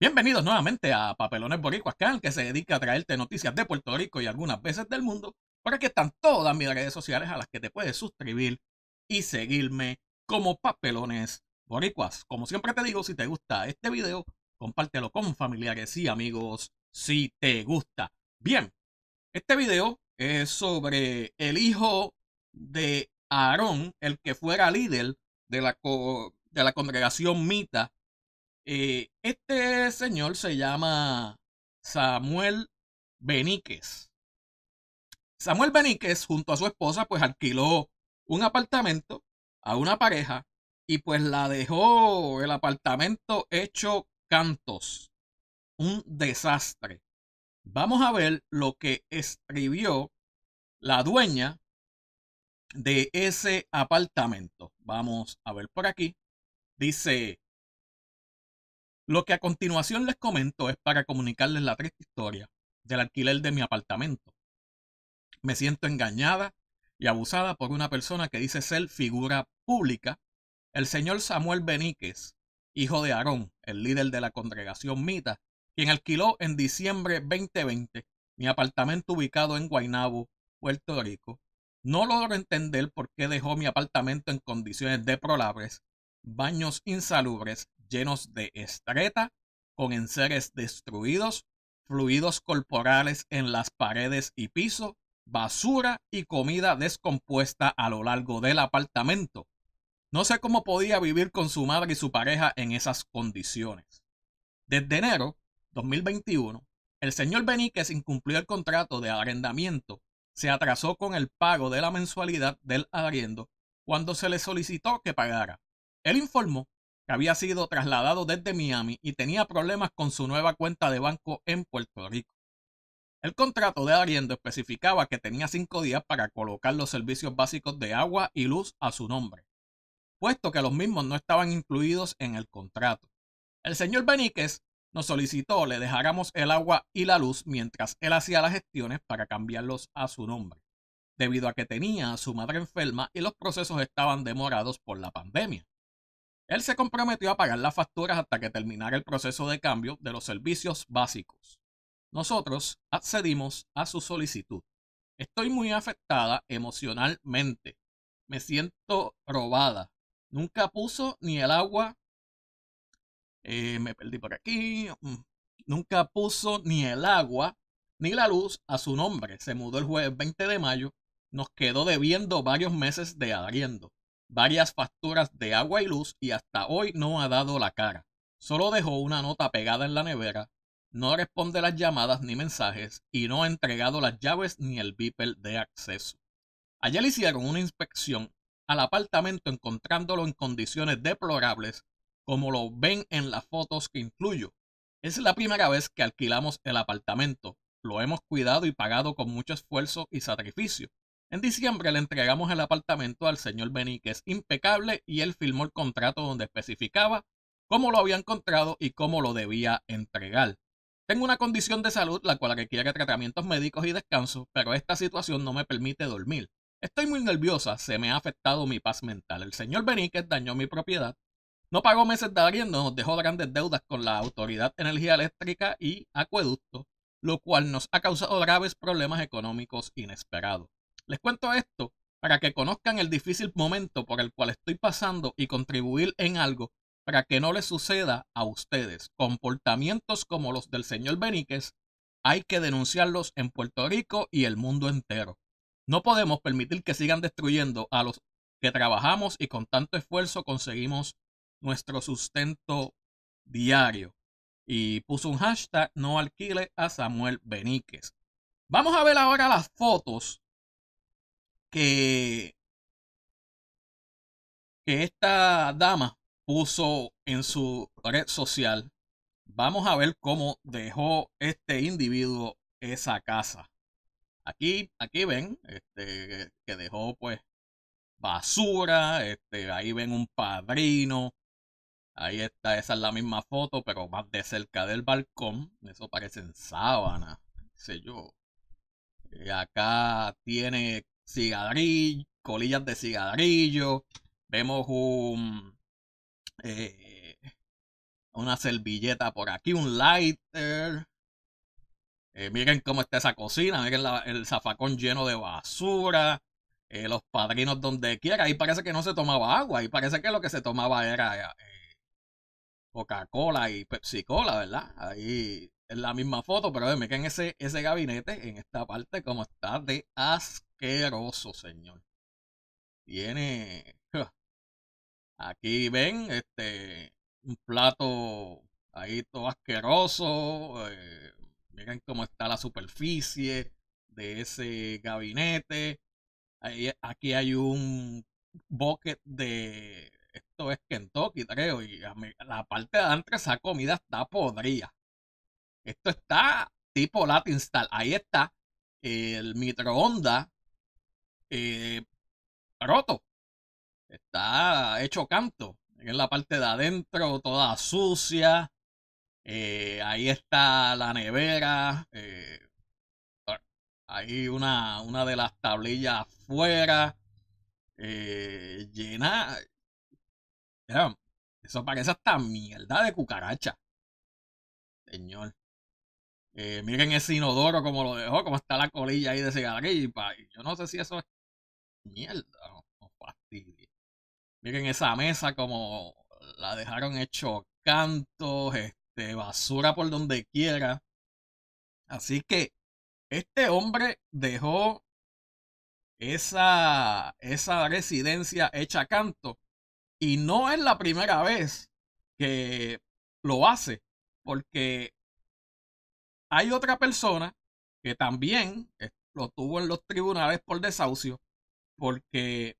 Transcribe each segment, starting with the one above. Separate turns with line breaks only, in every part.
Bienvenidos nuevamente a Papelones Boricuas, canal que se dedica a traerte noticias de Puerto Rico y algunas veces del mundo. Por aquí están todas mis redes sociales a las que te puedes suscribir y seguirme como Papelones Boricuas. Como siempre te digo, si te gusta este video, compártelo con familiares y amigos si te gusta. Bien, este video es sobre el hijo de Aarón, el que fuera líder de la, de la congregación Mita eh, este señor se llama Samuel Beníquez. Samuel Beníquez, junto a su esposa, pues alquiló un apartamento a una pareja y pues la dejó el apartamento hecho cantos. Un desastre. Vamos a ver lo que escribió la dueña de ese apartamento. Vamos a ver por aquí. Dice, lo que a continuación les comento es para comunicarles la triste historia del alquiler de mi apartamento. Me siento engañada y abusada por una persona que dice ser figura pública, el señor Samuel Beníquez, hijo de Aarón, el líder de la congregación Mita, quien alquiló en diciembre 2020 mi apartamento ubicado en Guaynabo, Puerto Rico. No logro entender por qué dejó mi apartamento en condiciones deplorables, baños insalubres llenos de estreta, con enseres destruidos, fluidos corporales en las paredes y piso, basura y comida descompuesta a lo largo del apartamento. No sé cómo podía vivir con su madre y su pareja en esas condiciones. Desde enero 2021, el señor Beníquez incumplió el contrato de arrendamiento, se atrasó con el pago de la mensualidad del arriendo cuando se le solicitó que pagara. Él informó que había sido trasladado desde Miami y tenía problemas con su nueva cuenta de banco en Puerto Rico. El contrato de arriendo especificaba que tenía cinco días para colocar los servicios básicos de agua y luz a su nombre, puesto que los mismos no estaban incluidos en el contrato. El señor Beníquez nos solicitó le dejáramos el agua y la luz mientras él hacía las gestiones para cambiarlos a su nombre, debido a que tenía a su madre enferma y los procesos estaban demorados por la pandemia. Él se comprometió a pagar las facturas hasta que terminara el proceso de cambio de los servicios básicos. Nosotros accedimos a su solicitud. Estoy muy afectada emocionalmente. Me siento robada. Nunca puso ni el agua. Eh, me perdí por aquí. Mm, nunca puso ni el agua ni la luz a su nombre. Se mudó el jueves 20 de mayo. Nos quedó debiendo varios meses de arriendo varias facturas de agua y luz y hasta hoy no ha dado la cara. Solo dejó una nota pegada en la nevera, no responde las llamadas ni mensajes y no ha entregado las llaves ni el beeper de acceso. Ayer le hicieron una inspección al apartamento encontrándolo en condiciones deplorables como lo ven en las fotos que incluyo. Es la primera vez que alquilamos el apartamento. Lo hemos cuidado y pagado con mucho esfuerzo y sacrificio. En diciembre le entregamos el apartamento al señor Beníquez, impecable, y él firmó el contrato donde especificaba cómo lo había encontrado y cómo lo debía entregar. Tengo una condición de salud la cual requiere tratamientos médicos y descanso, pero esta situación no me permite dormir. Estoy muy nerviosa, se me ha afectado mi paz mental. El señor Beníquez dañó mi propiedad, no pagó meses de arriendo, nos dejó grandes deudas con la Autoridad de Energía Eléctrica y Acueducto, lo cual nos ha causado graves problemas económicos inesperados. Les cuento esto para que conozcan el difícil momento por el cual estoy pasando y contribuir en algo para que no les suceda a ustedes. Comportamientos como los del señor Beníquez hay que denunciarlos en Puerto Rico y el mundo entero. No podemos permitir que sigan destruyendo a los que trabajamos y con tanto esfuerzo conseguimos nuestro sustento diario. Y puso un hashtag no alquile a Samuel Beníquez. Vamos a ver ahora las fotos que, que esta dama puso en su red social. Vamos a ver cómo dejó este individuo esa casa. Aquí, aquí ven, este, que dejó pues basura, este, ahí ven un padrino, ahí está, esa es la misma foto, pero más de cerca del balcón, eso parecen sábanas, sé yo. Eh, acá tiene cigarrillo, colillas de cigarrillo, vemos un, eh, una servilleta por aquí, un lighter. Eh, miren cómo está esa cocina, miren el zafacón lleno de basura, eh, los padrinos donde quiera. Ahí parece que no se tomaba agua, ahí parece que lo que se tomaba era Coca-Cola y Pepsi-Cola, ¿verdad? Ahí es la misma foto, pero miren ese, ese gabinete en esta parte como está de asco asqueroso, señor. Tiene. Aquí ven, este. Un plato ahí todo asqueroso. Eh, miren cómo está la superficie de ese gabinete. aquí hay un bucket de. Esto es Kentucky, creo. Y la parte de adentro esa comida está podrida. Esto está tipo Latin Ahí está el microonda eh, roto. Está hecho canto. En la parte de adentro, toda sucia. Eh, ahí está la nevera. Eh, ahí una, una de las tablillas afuera. Eh, llena. Mira, eso parece hasta mierda de cucaracha. Señor. Eh, miren ese inodoro como lo dejó, como está la colilla ahí de cigarrillo. yo no sé si eso es mierda, no, Miren esa mesa como la dejaron hecho cantos, este, basura por donde quiera. Así que este hombre dejó esa, esa residencia hecha canto. Y no es la primera vez que lo hace, porque hay otra persona que también eh, lo tuvo en los tribunales por desahucio porque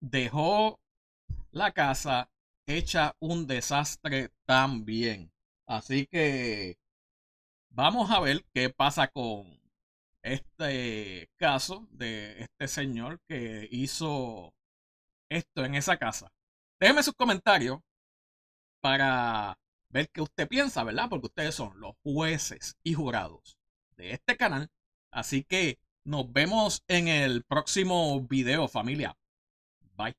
dejó la casa hecha un desastre también. Así que vamos a ver qué pasa con este caso de este señor que hizo esto en esa casa. Déjeme sus comentarios para ver qué usted piensa, ¿verdad? Porque ustedes son los jueces y jurados de este canal. Así que nos vemos en el próximo video, familia. Bye.